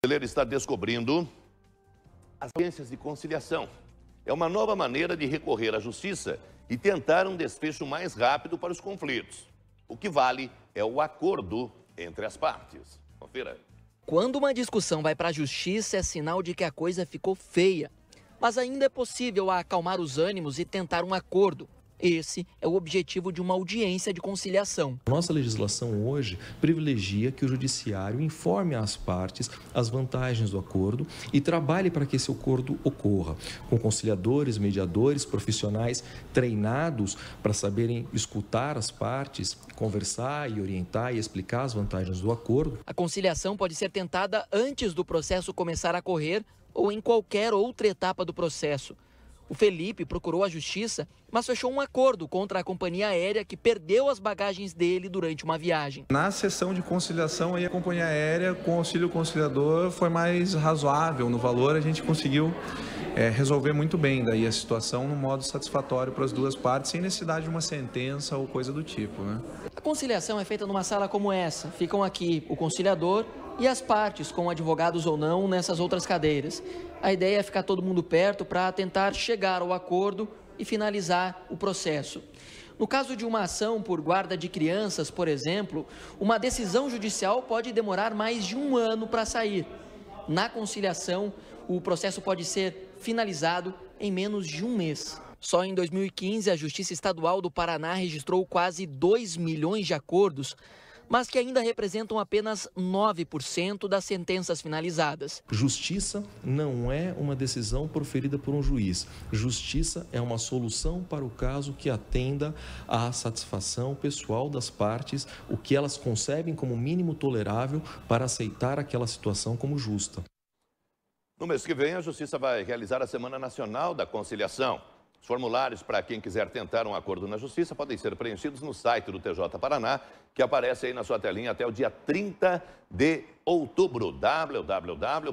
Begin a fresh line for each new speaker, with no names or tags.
brasileiro está descobrindo as agências de conciliação. É uma nova maneira de recorrer à justiça e tentar um desfecho mais rápido para os conflitos. O que vale é o acordo entre as partes. Confira.
Quando uma discussão vai para a justiça, é sinal de que a coisa ficou feia. Mas ainda é possível acalmar os ânimos e tentar um acordo. Esse é o objetivo de uma audiência de conciliação.
Nossa legislação hoje privilegia que o judiciário informe às partes as vantagens do acordo e trabalhe para que esse acordo ocorra, com conciliadores, mediadores, profissionais treinados para saberem escutar as partes, conversar e orientar e explicar as vantagens do acordo.
A conciliação pode ser tentada antes do processo começar a correr ou em qualquer outra etapa do processo. O Felipe procurou a justiça mas fechou um acordo contra a companhia aérea que perdeu as bagagens dele durante uma viagem.
Na sessão de conciliação, aí, a companhia aérea, com auxílio conciliador, foi mais razoável no valor, a gente conseguiu é, resolver muito bem daí a situação no modo satisfatório para as duas partes, sem necessidade de uma sentença ou coisa do tipo. Né?
A conciliação é feita numa sala como essa. Ficam aqui o conciliador e as partes, com advogados ou não, nessas outras cadeiras. A ideia é ficar todo mundo perto para tentar chegar ao acordo e finalizar o processo. No caso de uma ação por guarda de crianças, por exemplo, uma decisão judicial pode demorar mais de um ano para sair. Na conciliação, o processo pode ser finalizado em menos de um mês. Só em 2015, a Justiça Estadual do Paraná registrou quase 2 milhões de acordos mas que ainda representam apenas 9% das sentenças finalizadas.
Justiça não é uma decisão proferida por um juiz. Justiça é uma solução para o caso que atenda à satisfação pessoal das partes, o que elas concebem como mínimo tolerável para aceitar aquela situação como justa.
No mês que vem, a Justiça vai realizar a Semana Nacional da Conciliação. Os formulários para quem quiser tentar um acordo na justiça podem ser preenchidos no site do TJ Paraná, que aparece aí na sua telinha até o dia 30 de outubro, www.tjpr.jus.br.